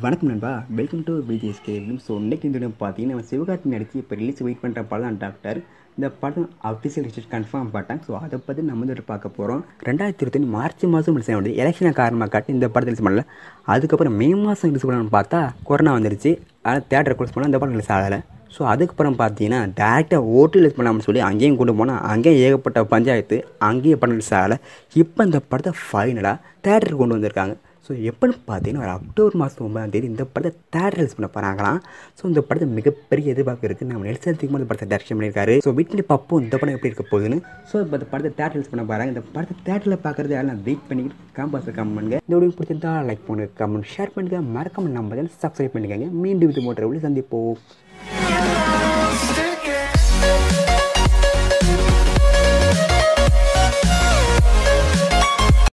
வணக்கம் நண்பா welcome to பிஜிஎஸ்கே so இன்றைக்கு இந்த பார்த்தீங்கன்னா நம்ம சிவகார்த்தி நடித்து இப்போ ரிலீஸ் வெயிட் பண்ணுற படம் தான் டாக்டர் இந்த படம் அஃபிஷியல் ரிசல்ட் கன்ஃபார்ம் பண்ணிட்டாங்க ஸோ அதை பற்றி நம்ம வந்து பார்க்க போகிறோம் ரெண்டாயிரத்தி இருபத்தி மார்ச் மாதம் ரிலீஸ் ஆகிடுது எலெக்ஷனை காரணமாக காட்டி இந்த படத்தை ரிலீஸ் பண்ணல அதுக்கப்புறம் மே மாதம் ரிலீஸ் பண்ணணும்னு பார்த்தா கொரோனா வந்துருச்சு ஆனால் தேட்டர் க்ளோஸ் பண்ணால் இந்த படம் ரிலீஸ் ஆகலை ஸோ அதுக்கப்புறம் பார்த்தீங்கன்னா டேரெக்டாக ஓட்டு ரிலீஸ் பண்ணாமல் சொல்லி அங்கேயும் கொண்டு போனால் அங்கேயும் ஏகப்பட்ட பஞ்சாயத்து அங்கேயும் படம் ரிலீஸ் ஆகலை இப்போ இந்த படத்தை ஃபைனலாக தேட்டருக்கு கொண்டு வந்திருக்காங்க ஸோ எப்போன்னு பார்த்தீங்கன்னா ஒரு அக்டோபர் மாதம் ஒன்பதாம் தேதி இந்த படத்தை தேர்ட் ரிலீஸ் பண்ண போகிறாங்களாம் ஸோ இந்த படத்தை மிகப்பெரிய எதிர்பார்ப்பு இருக்குது நம்ம நெல்சன் திகுமார் இந்த படத்தை டேரக்ஷன் பண்ணியிருக்காரு ஸோ வீட்டில் பப்பு இந்த படம் எப்படி இருக்க போகுதுன்னு ஸோ இப்போ இந்த படத்தை தேர்ட் ரிலீஸ் பண்ண போகிறாங்க இந்த படத்தை தேட்டரில் பார்க்குறது எல்லாம் வெயிட் பண்ணிக்கிட்டு காம்பாஸில் கமெண்ட் இந்த வீடியோ பிடிச்சிருந்தா லைக் பண்ணுங்க கமெண்ட் ஷேர் பண்ணுங்கள் மறக்காம நம்ம சப்ஸ்கிரைப் பண்ணிக்கோங்க மீண்டும் இது போன்ற சந்திப்போம்